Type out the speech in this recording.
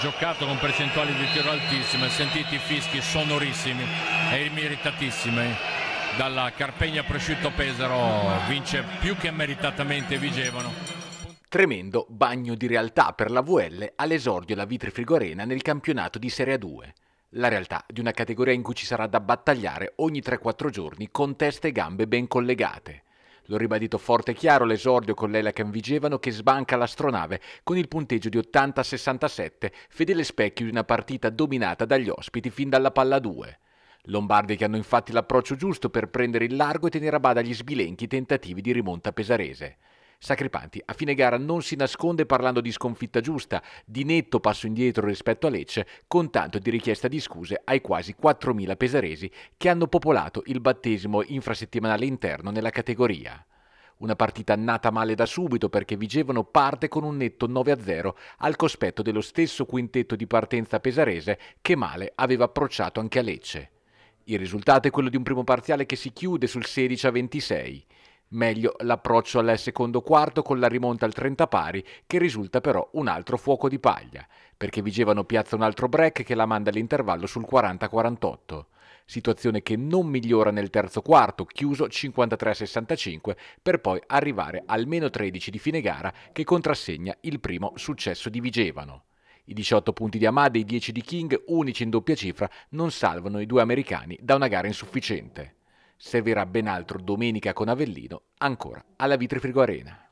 giocato con percentuali di tiro altissime, sentiti i fischi sonorissimi e meritatissimi dalla Carpegna Prosciutto Pesaro, vince più che meritatamente Vigevano. Tremendo bagno di realtà per la VL all'esordio alla Vitri Frigorena nel campionato di Serie 2 la realtà di una categoria in cui ci sarà da battagliare ogni 3-4 giorni con teste e gambe ben collegate. L'ho ribadito forte e chiaro l'esordio con l'Ela Canvigevano che sbanca l'astronave con il punteggio di 80-67, fedele specchio di una partita dominata dagli ospiti fin dalla palla 2. Lombardi che hanno infatti l'approccio giusto per prendere il largo e tenere a bada gli sbilenchi tentativi di rimonta pesarese. Sacripanti a fine gara non si nasconde parlando di sconfitta giusta, di netto passo indietro rispetto a Lecce, con tanto di richiesta di scuse ai quasi 4.000 pesaresi che hanno popolato il battesimo infrasettimanale interno nella categoria. Una partita nata male da subito perché Vigevano parte con un netto 9-0 al cospetto dello stesso quintetto di partenza pesarese che male aveva approcciato anche a Lecce. Il risultato è quello di un primo parziale che si chiude sul 16 a 26. Meglio l'approccio al secondo quarto con la rimonta al 30 pari, che risulta però un altro fuoco di paglia, perché Vigevano piazza un altro break che la manda all'intervallo sul 40-48. Situazione che non migliora nel terzo quarto, chiuso 53-65, per poi arrivare al meno 13 di fine gara che contrassegna il primo successo di Vigevano. I 18 punti di Amade e i 10 di King, unici in doppia cifra, non salvano i due americani da una gara insufficiente. Servirà ben altro domenica con Avellino ancora alla Vitrifrigo Arena.